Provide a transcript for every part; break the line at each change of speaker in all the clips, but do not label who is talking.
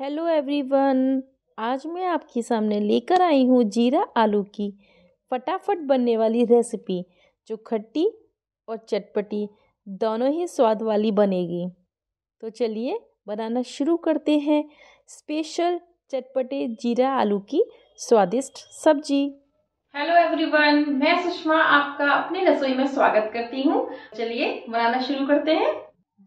hello everyone आज मैं आपके सामने लेकर आई हूँ जीरा आलू की फटाफट बनने वाली रेसिपी जो खट्टी और चटपटी दोनों ही स्वाद वाली बनेगी तो चलिए बनाना शुरू करते हैं स्पेशल चटपटे जीरा आलू की स्वादिष्ट सब्जी हेलो एवरीवन मैं सुषमा आपका अपनी रसोई में स्वागत करती हूँ चलिए बनाना शुरू करते हैं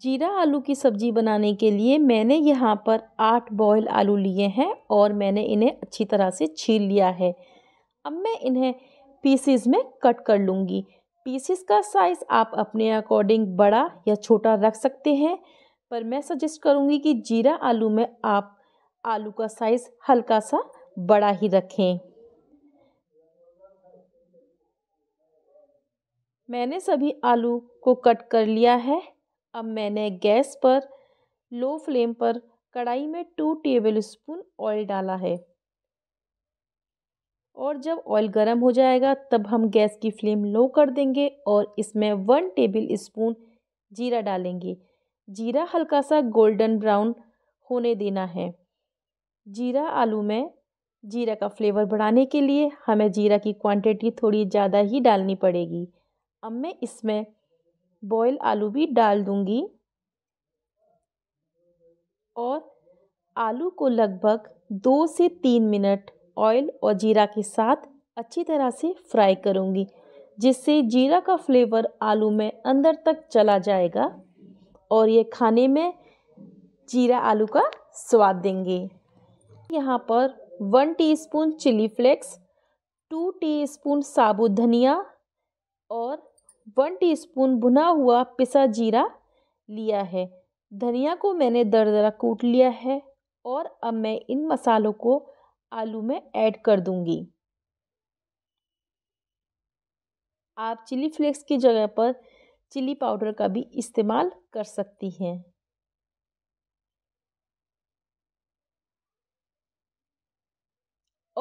जीरा आलू की सब्ज़ी बनाने के लिए मैंने यहाँ पर आठ बॉयल आलू लिए हैं और मैंने इन्हें अच्छी तरह से छील लिया है अब मैं इन्हें पीसीज में कट कर लूँगी पीसीस का साइज़ आप अपने अकॉर्डिंग बड़ा या छोटा रख सकते हैं पर मैं सजेस्ट करूँगी कि जीरा आलू में आप आलू का साइज़ हल्का सा बड़ा ही रखें मैंने सभी आलू को कट कर लिया है अब मैंने गैस पर लो फ्लेम पर कढ़ाई में टू टेबल स्पून ऑयल डाला है और जब ऑयल गर्म हो जाएगा तब हम गैस की फ्लेम लो कर देंगे और इसमें वन टेबल स्पून जीरा डालेंगे जीरा हल्का सा गोल्डन ब्राउन होने देना है जीरा आलू में जीरा का फ्लेवर बढ़ाने के लिए हमें जीरा की क्वांटिटी थोड़ी ज़्यादा ही डालनी पड़ेगी अब मैं इसमें बॉयल आलू भी डाल दूँगी और आलू को लगभग दो से तीन मिनट ऑयल और जीरा के साथ अच्छी तरह से फ्राई करूँगी जिससे जीरा का फ्लेवर आलू में अंदर तक चला जाएगा और ये खाने में जीरा आलू का स्वाद देंगे यहाँ पर one teaspoon chili flakes two teaspoon साबुत धनिया और वन टीस्पून भुना हुआ पिसा जीरा लिया है धनिया को मैंने दर दरा कूट लिया है और अब मैं इन मसालों को आलू में ऐड कर दूंगी आप चिली फ्लेक्स की जगह पर चिली पाउडर का भी इस्तेमाल कर सकती हैं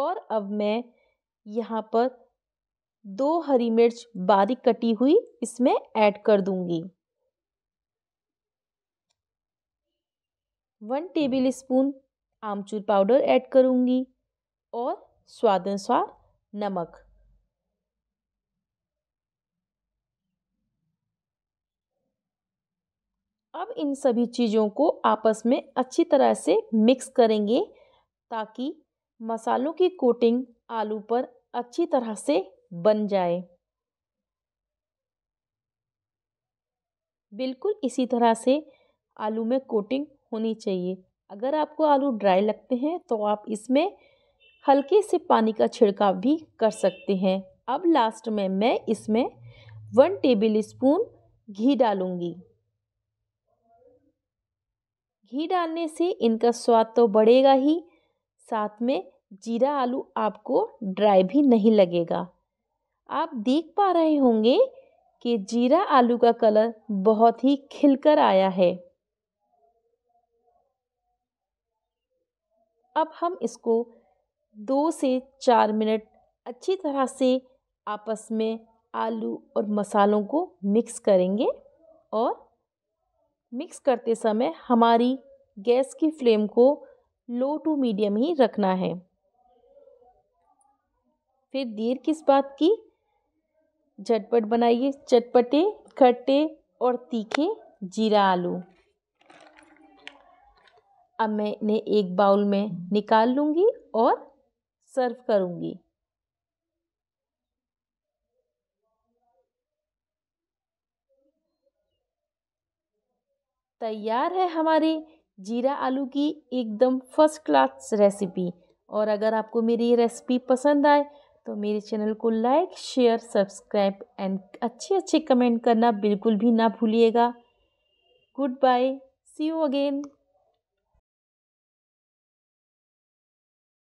और अब मैं यहाँ पर दो हरी मिर्च बारीक कटी हुई इसमें ऐड कर दूंगी one tablespoon amchur powder add करूंगी और स्वाद अनुसार नमक अब इन सभी चीज़ों को आपस में अच्छी तरह से मिक्स करेंगे ताकि मसालों की कोटिंग आलू पर अच्छी तरह से बन जाए बिल्कुल इसी तरह से आलू में कोटिंग होनी चाहिए अगर आपको आलू ड्राई लगते हैं तो आप इसमें हल्के से पानी का छिड़काव भी कर सकते हैं अब लास्ट में मैं इसमें वन टेबल स्पून घी डालूँगी घी डालने से इनका स्वाद तो बढ़ेगा ही साथ में जीरा आलू आपको ड्राई भी नहीं लगेगा आप देख पा रहे होंगे कि जीरा आलू का कलर बहुत ही खिलकर आया है अब हम इसको दो से चार मिनट अच्छी तरह से आपस में आलू और मसालों को मिक्स करेंगे और मिक्स करते समय हमारी गैस की फ्लेम को लो टू मीडियम ही रखना है फिर देर किस बात की झटपट बनाइए चटपटे खट्टे और तीखे जीरा आलू अब मैं इन्हें एक बाउल में निकाल लूँगी और सर्व करूँगी तैयार है हमारी जीरा आलू की एकदम फर्स्ट क्लास रेसिपी और अगर आपको मेरी ये रेसिपी पसंद आए तो मेरे चैनल को लाइक शेयर सब्सक्राइब एंड अच्छे अच्छे कमेंट करना बिल्कुल भी ना भूलिएगा goodbye see you again